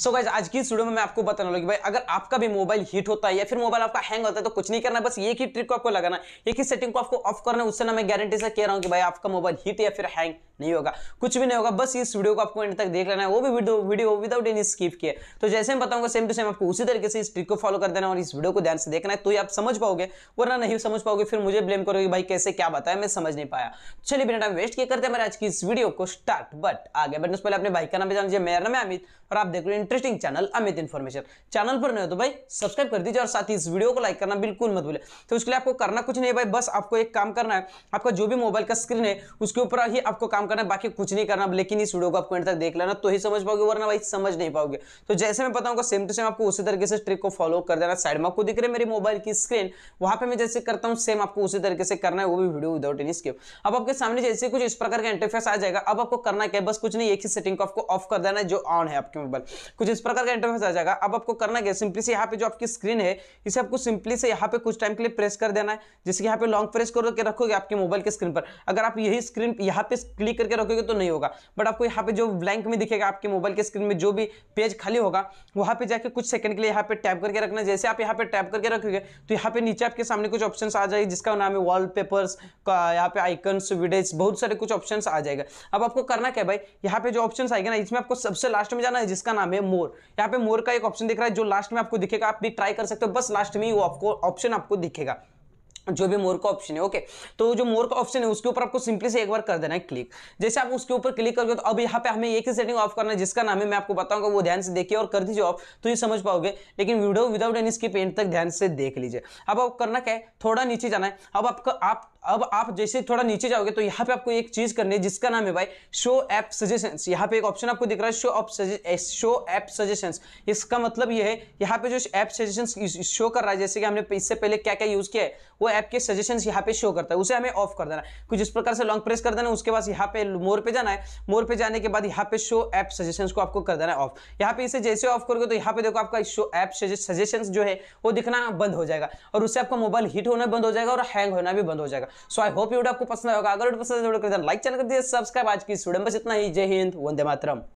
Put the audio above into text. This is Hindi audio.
सो so गाइज आज की वीडियो में मैं आपको बताने लगी भाई अगर आपका भी मोबाइल हीट होता है या फिर मोबाइल आपका हैंग होता है तो कुछ नहीं करना बस एक ही ट्रिक को आपको लगाना एक ही सेटिंग को आपको ऑफ करना उससे ना मैं गारंटी से कह रहा हूँ कि भाई आपका मोबाइल हीट या फिर हैंग नहीं होगा कुछ भी नहीं होगा बस इस वीडियो को आपको एंड तक देख लेना है वो भी video video without any skip किए तो जैसे मैं बताऊंगा सेम टू सेम आपको उसी तरीके से इस ट्रिक को फॉलो कर देना और इस वीडियो को ध्यान से देखना है तो आप समझ पाओगे वरना नहीं समझ पाओगे फिर मुझे ब्लेम करोगे भाई कैसे क्या बताया मैं समझ नहीं पाया चलिए बिना टाइम वेस्ट किया करते हैं मेरे आज की इस वीडियो को स्टार्ट बट आगे बट पहले अपने भाई का नाम जान लीजिए मेरा नाम है अमित और आप देख रहे हैं interesting channel Amit information channel पर नहीं हो तो भाई सब्सक्राइब कर दीजिए और साथ ही इस वीडियो को लाइक करना बिल्कुल मत भूले तो उसके लिए आपको करना कुछ नहीं भाई बस आपको एक काम करना है आपका जो भी मोबाइल का स्क्रीन है उसके ऊपर ही आपको काम करना है बाकी कुछ नहीं करना लेकिन इस वीडियो को आपको तक देख लेना तो ही समझ पाओगे वरना भाई समझ नहीं पाओगे तो जैसे मैं बताऊंगा सेम टू सेम आपको उसी तरीके से ट्रिक को फॉलो कर देना साइड में आपको दिख रहे है मेरी मोबाइल की स्क्रीन वहां पर मैं जैसे करता हूँ सेम आपको उसी तरीके से करना है वो भी वीडियो विदाउट एनी स्किप अब आपके सामने जैसे कुछ इस प्रकार का इंटरफेस आ जाएगा अब आपको करना क्या है बस कुछ नहीं एक ही सेटिंग को आपको ऑफ कर देना है जो ऑन है आपके मोबाइल कुछ इस प्रकार का इंटरफेस आ जाएगा अब आपको करना क्या सिंपली से यहाँ पे जो आपकी स्क्रीन है इसे आपको सिंपली से यहाँ पे कुछ टाइम के लिए प्रेस कर देना है जैसे यहाँ पे लॉन्ग प्रेस करके रखोगे आपके मोबाइल के स्क्रीन पर अगर आप यही स्क्रीन यहाँ पे क्लिक करके रखोगे तो नहीं होगा बट आपको यहाँ पे जो ब्लैंक में दिखेगा आपके मोबाइल के स्क्रीन में जो भी पेज खाली होगा वहाँ पे जाके कुछ सेकंड के लिए यहाँ पे टैप करके रखना जैसे आप यहाँ पे टैप करके रखोगे तो यहाँ पे नीचे आपके सामने कुछ ऑप्शन आ जाएगी जिसका नाम है वॉल पेपर्स यहाँ पे आइकन्स वीडियोज बहुत सारे कुछ ऑप्शन आ जाएगा अब आपको करना क्या भाई यहाँ पे जो ऑप्शन आएगा ना इसमें आपको सबसे लास्ट में जाना है जिसका नाम है है मोर यहाँ पे मोर का एक ऑप्शन दिख रहा है जो लास्ट में आपको दिखेगा आप भी ट्राई कर सकते हो बस लास्ट में ही वो आपको ऑप्शन आपको दिखेगा जो भी मोर का ऑप्शन है ओके तो जो मोर का ऑप्शन है उसके ऊपर आपको सिंपली से एक बार कर देना है क्लिक जैसे आप उसके ऊपर क्लिक करोगे तो अब यहाँ पे हमें एक ही सेटिंग ऑफ करना है जिसका नाम है मैं आपको बताऊंगा वो ध्यान से देखिए और कर दीजिए ऑफ तो ये समझ पाओगे लेकिन video without any skip end तक ध्यान से देख लीजिए अब आप करना क्या है थोड़ा नीचे जाना है अब आपका आप अब आप जैसे थोड़ा नीचे जाओगे तो यहाँ पे आपको एक चीज करनी है जिसका नाम है भाई शो ऐप सजेशन यहाँ पे एक ऑप्शन आपको दिख रहा है शो ऑप शो ऐप सजेशन इसका मतलब ये है यहाँ पे जो ऐप सजेशन शो कर रहा है जैसे कि हमने इससे पहले क्या क्या यूज किया है वो ऐप के सजेशन यहाँ पे शो करता है उसे हमें ऑफ कर देना है कुछ इस प्रकार से लॉन्ग प्रेस कर देना है उसके बाद यहाँ पे मोर पे जाना है मोर पे जाने के बाद यहाँ पे शो ऐप सजेशन को आपको कर देना है ऑफ यहाँ पे इसे जैसे ऑफ करोगे तो यहाँ पे देखो आपका शो ऐप सजेशन जो है वो दिखना बंद हो जाएगा और उससे आपका मोबाइल हीट होना बंद हो जाएगा और हैंग होना भी बंद हो जाएगा सो आई होप यू आपको पसंद होगा अगर पसंद है लाइक चैनल कर दिया सब्सक्राइब आज की स्टूडेंट बस इतना ही जय हिंद वंदे मातरम